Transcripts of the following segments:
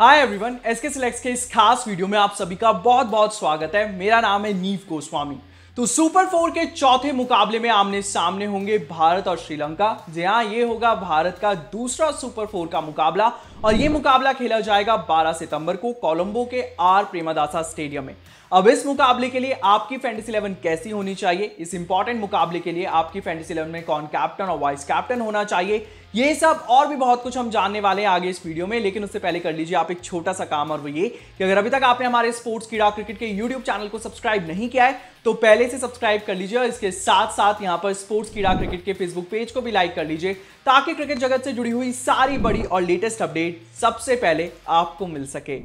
hi everyone SK selects के इस खास वीडियो में आप सभी का बहुत बहुत स्वागत है मेरा नाम है नीव गोस्वामी तो सुपर फोर के चौथे मुकाबले में आमने सामने होंगे भारत और श्रीलंका जी हाँ ये होगा भारत का दूसरा सुपर फोर का मुकाबला और ये मुकाबला खेला जाएगा 12 सितंबर को कोलंबो के आर प्रेमादासा स्टेडियम में अब इस मुकाबले के लिए आपकी फैंटेसी इलेवन कैसी होनी चाहिए इस इंपॉर्टेंट मुकाबले के लिए आपकी फैंटेसी इलेवन में कौन कैप्टन और वाइस कैप्टन होना चाहिए ये सब और भी बहुत कुछ हम जानने वाले हैं आगे इस वीडियो में लेकिन उससे पहले कर लीजिए आप एक छोटा सा काम और वो ये कि अगर अभी तक आपने हमारे स्पोर्ट्स कीड़ा क्रिकेट के यूट्यूब चैनल को सब्सक्राइब नहीं किया है तो पहले से सब्सक्राइब कर लीजिए और इसके साथ साथ यहाँ पर स्पोर्ट्स कीड़ा क्रिकेट के फेसबुक पेज को भी लाइक कर लीजिए ताकि क्रिकेट जगत से जुड़ी हुई सारी बड़ी और लेटेस्ट अपडेट सबसे पहले आपको मिल सके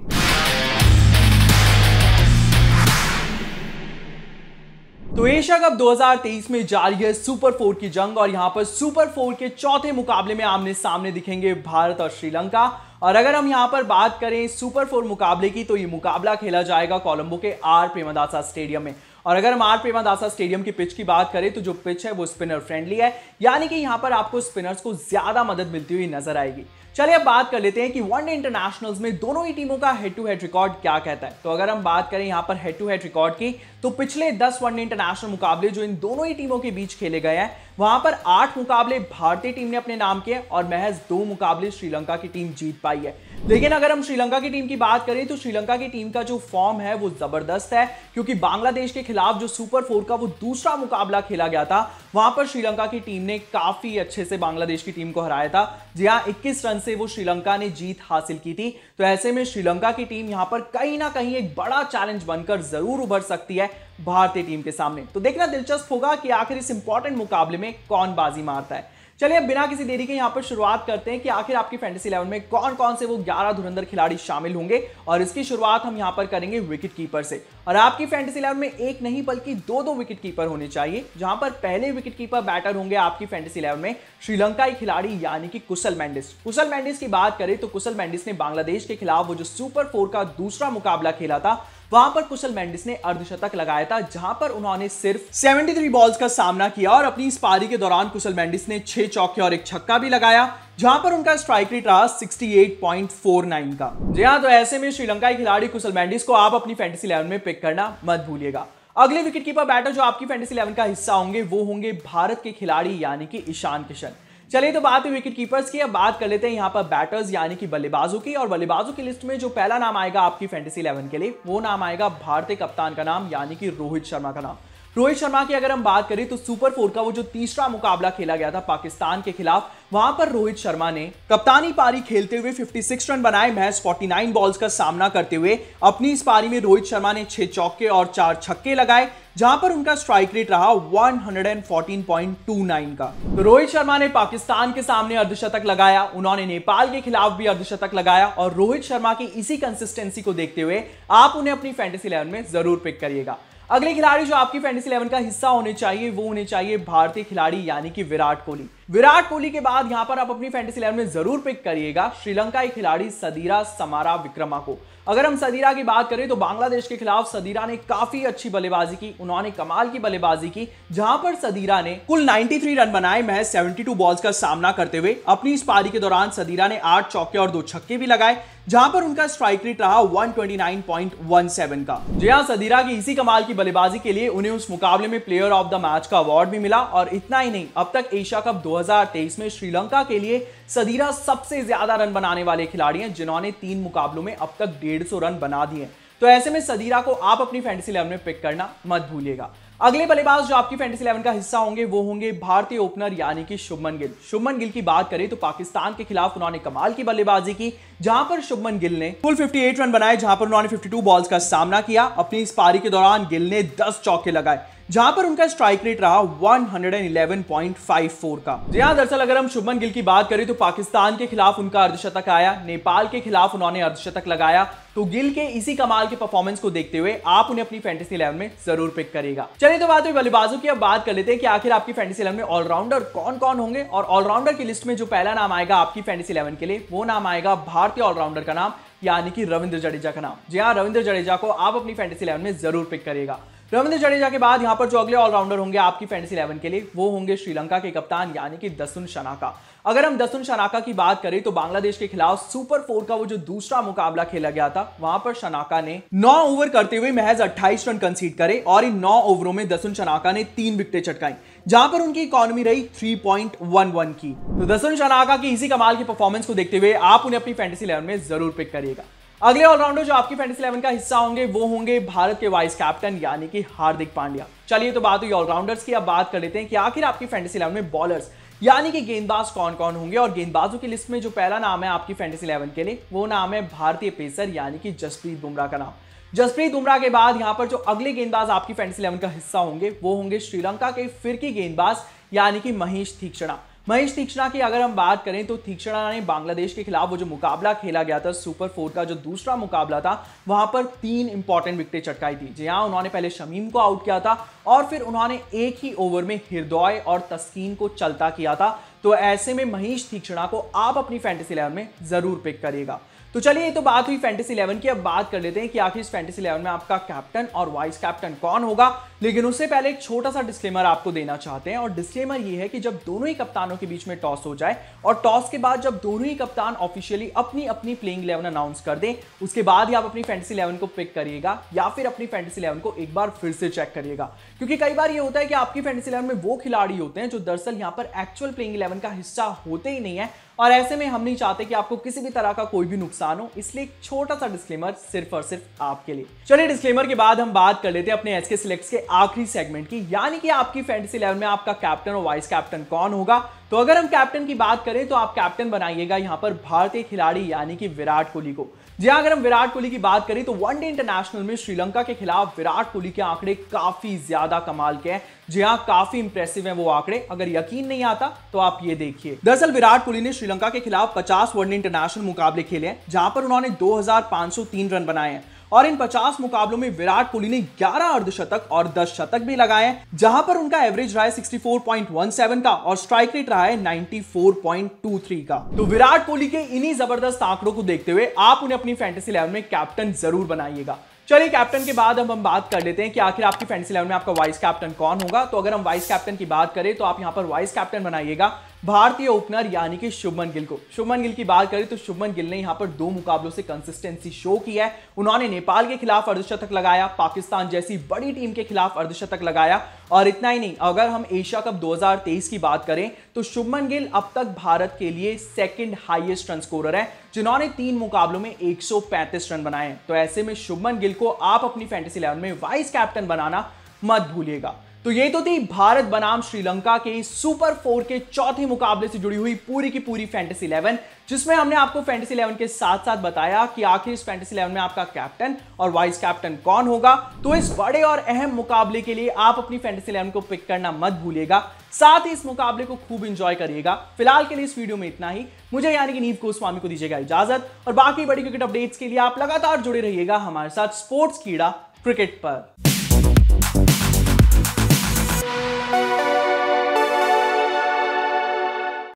तो एशिया कप 2023 में जारी है सुपर फोर की जंग और यहां पर सुपर फोर के चौथे मुकाबले में आमने सामने दिखेंगे भारत और श्रीलंका और अगर हम यहां पर बात करें सुपर फोर मुकाबले की तो ये मुकाबला खेला जाएगा कोलंबो के आर प्रेमदासा स्टेडियम में और अगर हम आर पेमा दासा स्टेडियम की पिच की बात करें तो जो पिच है वो स्पिनर फ्रेंडली है यानी कि यहाँ पर आपको स्पिनर्स को ज्यादा मदद मिलती हुई नजर आएगी चलिए अब बात कर लेते हैं कि वनडे इंटरनेशनल्स में दोनों ही टीमों का हेड टू हेड रिकॉर्ड क्या कहता है तो अगर हम बात करें यहाँ पर हेड टू हेड रिकॉर्ड की तो पिछले 10 वनडे इंटरनेशनल मुकाबले जो इन दोनों ही टीमों के बीच खेले गए हैं वहां पर आठ मुकाबले भारतीय टीम ने अपने नाम किए और महज दो मुकाबले श्रीलंका की टीम जीत पाई है लेकिन अगर हम श्रीलंका की टीम की बात करें तो श्रीलंका की टीम का जो फॉर्म है वो जबरदस्त है क्योंकि बांग्लादेश के खिलाफ जो सुपर फोर का वो दूसरा मुकाबला खेला गया था वहां पर श्रीलंका की टीम ने काफी अच्छे से बांग्लादेश की टीम को हराया था जी हाँ इक्कीस रन से वो श्रीलंका ने जीत हासिल की थी तो ऐसे में श्रीलंका की टीम यहां पर कहीं ना कहीं एक बड़ा चैलेंज बनकर जरूर उभर सकती है भारतीय टीम के सामने तो देखना दिलचस्प होगा कि आखिर इस इंपॉर्टेंट मुकाबले में कौन बाजी मारता है चलिए अब बिना किसी देरी के यहाँ पर शुरुआत करते हैं कि आखिर आपकी फैंटेसी इलेवन में कौन कौन से वो ग्यारह धुरंधर खिलाड़ी शामिल होंगे और इसकी शुरुआत हम यहाँ पर करेंगे विकेट कीपर से और आपकी फैंटेसी इलेवन में एक नहीं बल्कि दो दो विकेट कीपर होने चाहिए जहां पर पहले विकेट कीपर बैटर होंगे आपकी फैंटेसी इलेवन में श्रीलंकाई खिलाड़ी यानी कि कुशल मैंडिस कुशल मैंडिस की बात करें तो कुशल मैंडिस ने बांग्लादेश के खिलाफ वो जो सुपर फोर का दूसरा मुकाबला खेला था वहां पर कुशल मेंडिस ने अर्धशतक लगाया था जहां पर उन्होंने सिर्फ 73 बॉल्स का सामना किया और अपनी इस पारी के दौरान कुशल मेंडिस ने छह चौके और एक छक्का भी लगाया जहां पर उनका स्ट्राइक रेट रहा 68.49 का जी हाँ तो ऐसे में श्रीलंका के खिलाड़ी कुशल मेंडिस को आप अपनी फैंटेसी इलेवन में पिक करना मत भूलिएगा अगले विकेटकीपर बैटर जो आपकी फैंटेसी इलेवन का हिस्सा होंगे वो होंगे भारत के खिलाड़ी यानी कि ईशान किशन चलिए तो बात हुई विकेट कीपर्स की अब बात कर लेते हैं यहाँ पर बैटर्स यानी कि बल्लेबाजों की और बल्लेबाजों की लिस्ट में जो पहला नाम आएगा आपकी फैंटेसी इलेवन के लिए वो नाम आएगा भारतीय कप्तान का नाम यानी कि रोहित शर्मा का नाम रोहित शर्मा की अगर हम बात करें तो सुपर फोर का वो जो तीसरा मुकाबला खेला गया था पाकिस्तान के खिलाफ वहां पर रोहित शर्मा ने कप्तानी पारी खेलते हुए 56 रन बनाए महज 49 बॉल्स का सामना करते हुए अपनी इस पारी में रोहित शर्मा ने छह चौके और चार छक्के लगाए जहां पर उनका स्ट्राइक रेट रहा 114.29 का तो रोहित शर्मा ने पाकिस्तान के सामने अर्धशतक लगाया उन्होंने नेपाल के खिलाफ भी अर्धशतक लगाया और रोहित शर्मा की इसी कंसिस्टेंसी को देखते हुए आप उन्हें अपनी फैंटेसी इलेवन में जरूर पिक करिएगा अगले खिलाड़ी जो आपकी फैंटेसी इलेवन का हिस्सा होने चाहिए वो होने चाहिए भारतीय खिलाड़ी यानी कि विराट कोहली विराट कोहली के बाद यहां पर आप अपनी फैंटेसी इलेवन में जरूर पिक करिएगा श्रीलंका के खिलाड़ी सदीरा समारा विक्रमा को अगर हम सदीरा की बात करें तो बांग्लादेश के खिलाफ सदीरा ने काफी अच्छी बल्लेबाजी की उन्होंने कमाल की बल्लेबाजी की जहां पर सदीरा ने कुल 93 रन बनाए महज 72 बॉल्स का सामना करते हुए अपनी इस पारी के दौरान सदीरा ने आठ चौके और दो छक्के भी लगाए जहां पर उनका स्ट्राइक रेट रहा 129.17 का जी हाँ सदीरा की इसी कमाल की बल्लेबाजी के लिए उन्हें उस मुकाबले में प्लेयर ऑफ द मैच का अवार्ड भी मिला और इतना ही नहीं अब तक एशिया कप दो 2023 में श्रीलंका के लिए सदीरा सबसे ज्यादा रन बनाने वाले खिलाड़ी हैं जिन्होंने तीन मुकाबलों में अब तक 150 रन बना दिए तो ऐसे में सदीरा को आप अपनी फैंटेसी इलेवन में पिक करना मत भूलिएगा अगले बल्लेबाज जो आपकी फैंटेसी इलेवन का हिस्सा होंगे वो होंगे भारतीय ओपनर यानी कि शुभमन गिल शुभमन गिल की बात करें तो पाकिस्तान के खिलाफ उन्होंने कमाल की बल्लेबाजी की जहां पर शुभमन गिल ने कुल 58 रन बनाए जहां पर उन्होंने 52 बॉल्स का सामना किया अपनी इस पारी के दौरान गिल ने 10 चौके लगाए जहां पर उनका स्ट्राइक रेट रहा 111.54 का जी हाँ दरअसल अगर हम शुभमन गिल की बात करें तो पाकिस्तान के खिलाफ उनका अर्धशतक आया नेपाल के खिलाफ उन्होंने अर्धशतक लगाया तो गिल के इसी कमाल के परफॉर्मेंस को देखते हुए आप उन्हें अपनी फैंटेसी इलेवन में जरूर पिक करेगा चलिए तो बात हुई बल्लेबाजों की अब बात कर लेते हैं कि आखिर आपकी फैंटेसी इलेवन में ऑलराउंडर कौन कौन होंगे और ऑलराउंडर की लिस्ट में जो पहला नाम आएगा आपकी फैंटेसी इलेवन के लिए वो नाम आएगा भारतीय ऑलराउंडर का नाम यानी कि रविंद्र जडेजा का नाम जी हाँ रविंद्र जडेजा को आप अपनी फैंटेसी इलेवन में जरूर पिक करेगा रविंद्र जडेजा के बाद यहाँ पर जो अगले ऑलराउंडर होंगे आपकी फैंटेसी इलेवन के लिए वो होंगे श्रीलंका के कप्तान यानी कि दसुन शनाका अगर हम दसुन शनाका की बात करें तो बांग्लादेश के खिलाफ सुपर फोर का वो जो दूसरा मुकाबला खेला गया था वहां पर शनाका ने नौ ओवर करते हुए महज 28 रन कंसीड करे और इन नौ ओवरों में दसुन शनाका ने तीन विकेटें चटकाई जहां पर उनकी इकोनॉमी रही 3.11 की तो दसुन शनाका की इसी कमाल की परफॉर्मेंस को देखते हुए आप उन्हें अपनी फैंटेसी इलेवन में जरूर पिक करिएगा अगले ऑलराउंडर जो आपकी फैंटेसी इलेवन का हिस्सा होंगे वो होंगे भारत के वाइस कैप्टन यानी कि हार्दिक पांड्या चलिए तो बात हुई ऑलराउंडर्स की अब बात कर लेते हैं कि आखिर आपकी फैंटेसी इलेवन में बॉलर्स यानी कि गेंदबाज कौन कौन होंगे और गेंदबाजों की लिस्ट में जो पहला नाम है आपकी फैंटेसी इलेवन के लिए वो नाम है भारतीय पेसर यानी कि जसप्रीत बुमराह का नाम जसप्रीत बुमराह के बाद यहाँ पर जो अगले गेंदबाज आपकी फैंटेसी इलेवन का हिस्सा होंगे वो होंगे श्रीलंका के फिरकी गेंदबाज यानी कि महेश थीक्षणा महेश तीक्षणा की अगर हम बात करें तो तीक्षणा ने बांग्लादेश के खिलाफ वो जो मुकाबला खेला गया था सुपर फोर का जो दूसरा मुकाबला था वहां पर तीन इंपॉर्टेंट विकटें चटकाई थी जी हाँ उन्होंने पहले शमीम को आउट किया था और फिर उन्होंने एक ही ओवर में हृदय और तस्कीन को चलता किया था तो ऐसे में महेश तीक्षणा को आप अपनी फैंटेसी इलेवन में जरूर पिक करिएगा तो चलिए ये तो बात हुई फैंटेसी इलेवन की अब बात कर लेते हैं कि आखिर इस फैंटेसी इलेवन में आपका कैप्टन और वाइस कैप्टन कौन होगा लेकिन उससे पहले एक छोटा सा डिस्क्लेमर आपको देना चाहते हैं और डिस्क्लेमर ये है कि जब दोनों ही कप्तानों के बीच में टॉस हो जाए और टॉस के बाद जब दोनों ही कप्तान ऑफिशियली अपनी अपनी प्लेइंग इलेवन अनाउंस कर दें उसके बाद ही आप अपनी फैंटेसी इलेवन को पिक करिएगा या फिर अपनी फैंटेसी इलेवन को एक बार फिर से चेक करिएगा क्योंकि कई बार ये होता है कि आपकी फैंटेसी इलेवन में वो खिलाड़ी होते हैं जो दरअसल यहाँ पर एक्चुअल प्लेइंग इलेवन का हिस्सा होते ही नहीं है और ऐसे में हम नहीं चाहते कि आपको किसी भी तरह का कोई भी नुकसान हो इसलिए एक छोटा सा डिस्क्लेमर सिर्फ और सिर्फ आपके लिए चलिए डिस्क्लेमर के बाद हम बात कर लेते हैं अपने एसके सिलेक्ट्स के आखिरी सेगमेंट की यानी कि आपकी फैंटेसी लेवल में आपका कैप्टन और वाइस कैप्टन कौन होगा तो अगर हम कैप्टन की बात करें तो आप कैप्टन बनाइएगा यहाँ पर भारतीय खिलाड़ी यानी कि विराट कोहली को जी हाँ, अगर हम विराट कोहली की बात करें तो वनडे इंटरनेशनल में श्रीलंका के खिलाफ विराट कोहली के आंकड़े काफी ज्यादा कमाल के हैं जी हाँ काफी इंप्रेसिव है वो आंकड़े अगर यकीन नहीं आता तो आप ये देखिए दरअसल विराट कोहली ने श्रीलंका के खिलाफ 50 वनडे इंटरनेशनल मुकाबले खेले हैं जहां पर उन्होंने 2503 रन बनाए हैं और इन 50 मुकाबलों में विराट कोहली ने 11 अर्धशतक और 10 शतक भी लगाए हैं जहां पर उनका एवरेज रहा है 64.17 का और स्ट्राइक रेट रहा है 94.23 का तो विराट कोहली के इन्हीं जबरदस्त आंकड़ों को देखते हुए आप उन्हें अपनी फैंटेसी लेवल में कैप्टन जरूर बनाइएगा चलिए कैप्टन के बाद हम हम बात कर लेते हैं कि आखिर आपकी फैंसी इलेवन में आपका वाइस कैप्टन कौन होगा तो अगर हम वाइस कैप्टन की बात करें तो आप यहाँ पर वाइस कैप्टन बनाइएगा भारतीय ओपनर यानी कि शुभमन गिल को शुभमन गिल की बात करें तो शुभमन गिल ने यहाँ पर दो मुकाबलों से कंसिस्टेंसी शो की है उन्होंने नेपाल के खिलाफ अर्धशतक लगाया पाकिस्तान जैसी बड़ी टीम के खिलाफ अर्धशतक लगाया और इतना ही नहीं अगर हम एशिया कप 2023 की बात करें तो शुभमन गिल अब तक भारत के लिए सेकेंड हाइएस्ट रन स्कोर है जिन्होंने तीन मुकाबलों में 135 रन बनाए तो ऐसे में शुभमन गिल को आप अपनी फैंटेसी इलेवन में वाइस कैप्टन बनाना मत भूलिएगा तो ये तो थी भारत बनाम श्रीलंका के सुपर फोर के चौथे मुकाबले से जुड़ी हुई पूरी की पूरी फैंटेसी इलेवन जिसमें हमने आपको फैंटेसी इलेवन के साथ साथ बताया कि आखिर इस फैंटेसी इलेवन में आपका कैप्टन और वाइस कैप्टन कौन होगा तो इस बड़े और अहम मुकाबले के लिए आप अपनी फैंटेसी इलेवन को पिक करना मत भूलिएगा साथ ही इस मुकाबले को खूब इंजॉय करिएगा फिलहाल के लिए इस वीडियो में इतना ही मुझे यानी कि नीव गोस्वामी को दीजिएगा इजाजत और बाकी बड़ी क्रिकेट अपडेट्स के लिए आप लगातार जुड़े रहिएगा हमारे साथ स्पोर्ट्स कीड़ा क्रिकेट पर